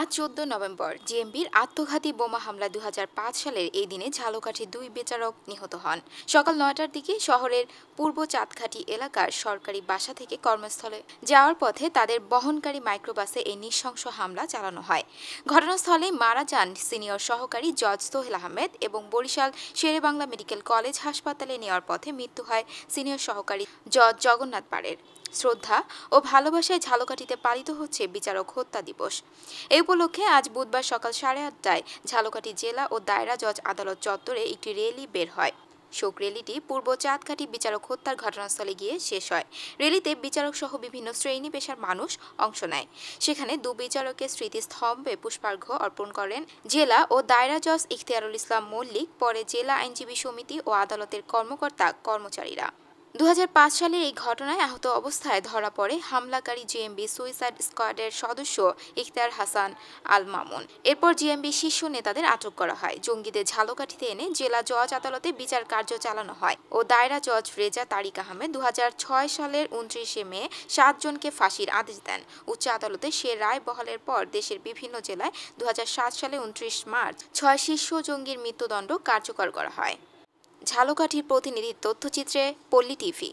আজ চোদ্দ নভেম্বর জেএমবির আত্মঘাতী বোমা হামলা দু সালের এই দিনে ঝালকাঠি দুই বেচারক নিহত হন সকাল নয়টার দিকে শহরের পূর্ব চাঁদঘাটি এলাকার সরকারি বাসা থেকে কর্মস্থলে যাওয়ার পথে তাদের বহনকারী মাইক্রোবাসে এই নৃশংস হামলা চালানো হয় ঘটনাস্থলে মারা যান সিনিয়র সহকারী জজ সোহেল আহমেদ এবং বরিশাল শেরেবাংলা মেডিকেল কলেজ হাসপাতালে নেওয়ার পথে মৃত্যু হয় সিনিয়র সহকারী জজ জগন্নাথ পাড়ের শ্রদ্ধা ও ভালোবাসায় ঝালকাঠিতে পালিত হচ্ছে বিচারক হত্যা দিবস এই উপলক্ষে আজ বুধবার সকাল সাড়ে আটটায় ঝালকাঠি জেলা ও দায়রা জজ আদালত চত্বরে একটি র্যালি বের হয় শোক র্যালিটি পূর্ব চাঁদকাঠি বিচারক হত্যার ঘটনাস্থলে গিয়ে শেষ হয় রেলিতে বিচারক সহ বিভিন্ন শ্রেণী পেশার মানুষ অংশ নেয় সেখানে দু বিচারকের স্মৃতিস্তম্ভে পুষ্পার্ঘ্য অর্পণ করেন জেলা ও দায়রা জজ ইখতিয়ারুল ইসলাম মল্লিক পরে জেলা আইনজীবী সমিতি ও আদালতের কর্মকর্তা কর্মচারীরা দু সালের এই ঘটনায় আহত অবস্থায় ধরা পড়ে হামলাকারী জিএমবি সুইসাইড স্কোয়াডের সদস্য ইখতিয়ার হাসান আল মামুন এরপর জিএমবি শীর্ষ নেতাদের আটক করা হয় জঙ্গিদের ঝালকাঠিতে এনে জেলা জজ আদালতে বিচার কার্য চালানো হয় ও দায়রা জজ রেজা তারিক আহমেদ দু সালের উনত্রিশে মে সাতজনকে ফাঁসির আদেশ দেন উচ্চ আদালতে সে রায় বহালের পর দেশের বিভিন্ন জেলায় দু সালে উনত্রিশ মার্চ ছয় শীর্ষ জঙ্গির মৃত্যুদণ্ড কার্যকর করা হয় ঝালকাঠির প্রতিনিধি তথ্যচিত্রে পল্লী টিভি